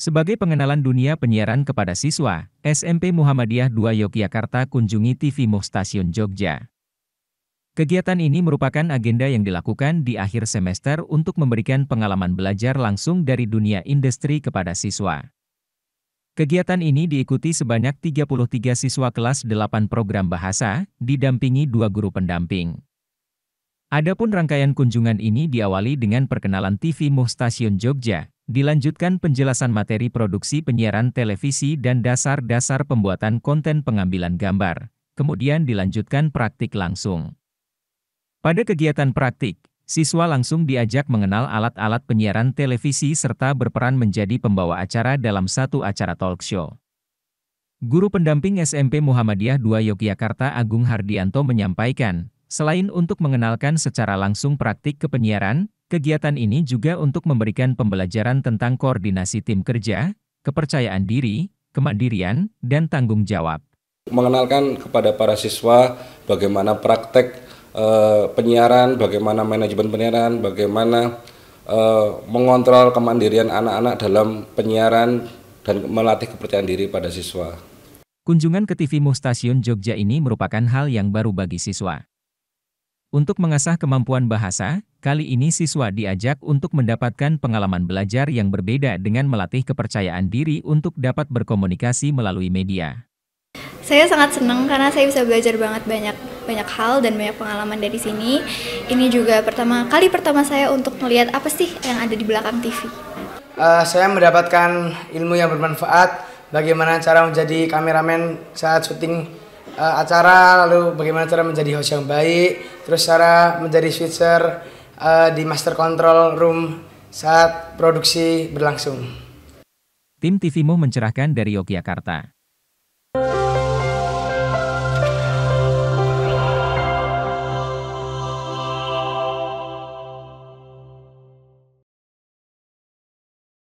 Sebagai pengenalan dunia penyiaran kepada siswa, SMP Muhammadiyah 2 Yogyakarta kunjungi TV Moh Stasiun Jogja. Kegiatan ini merupakan agenda yang dilakukan di akhir semester untuk memberikan pengalaman belajar langsung dari dunia industri kepada siswa. Kegiatan ini diikuti sebanyak 33 siswa kelas 8 program bahasa, didampingi dua guru pendamping. Adapun rangkaian kunjungan ini diawali dengan perkenalan TV Muh Stasiun Jogja, dilanjutkan penjelasan materi produksi penyiaran televisi dan dasar-dasar pembuatan konten pengambilan gambar, kemudian dilanjutkan praktik langsung. Pada kegiatan praktik, siswa langsung diajak mengenal alat-alat penyiaran televisi serta berperan menjadi pembawa acara dalam satu acara talk show. Guru pendamping SMP Muhammadiyah 2 Yogyakarta Agung Hardianto menyampaikan, Selain untuk mengenalkan secara langsung praktik kepenyiaran, kegiatan ini juga untuk memberikan pembelajaran tentang koordinasi tim kerja, kepercayaan diri, kemandirian, dan tanggung jawab. Mengenalkan kepada para siswa bagaimana praktek e, penyiaran, bagaimana manajemen penyiaran, bagaimana e, mengontrol kemandirian anak-anak dalam penyiaran dan melatih kepercayaan diri pada siswa. Kunjungan ke TV Mustasiun Jogja ini merupakan hal yang baru bagi siswa. Untuk mengasah kemampuan bahasa, kali ini siswa diajak untuk mendapatkan pengalaman belajar yang berbeda dengan melatih kepercayaan diri untuk dapat berkomunikasi melalui media. Saya sangat senang karena saya bisa belajar banget banyak banyak hal dan banyak pengalaman dari sini. Ini juga pertama kali pertama saya untuk melihat apa sih yang ada di belakang TV. Uh, eh, saya mendapatkan ilmu yang bermanfaat bagaimana cara menjadi kameramen saat syuting uh, acara, lalu bagaimana cara menjadi host yang baik, terus cara menjadi switcher uh, di master control room saat produksi berlangsung. Tim TVMU mencerahkan dari Yogyakarta.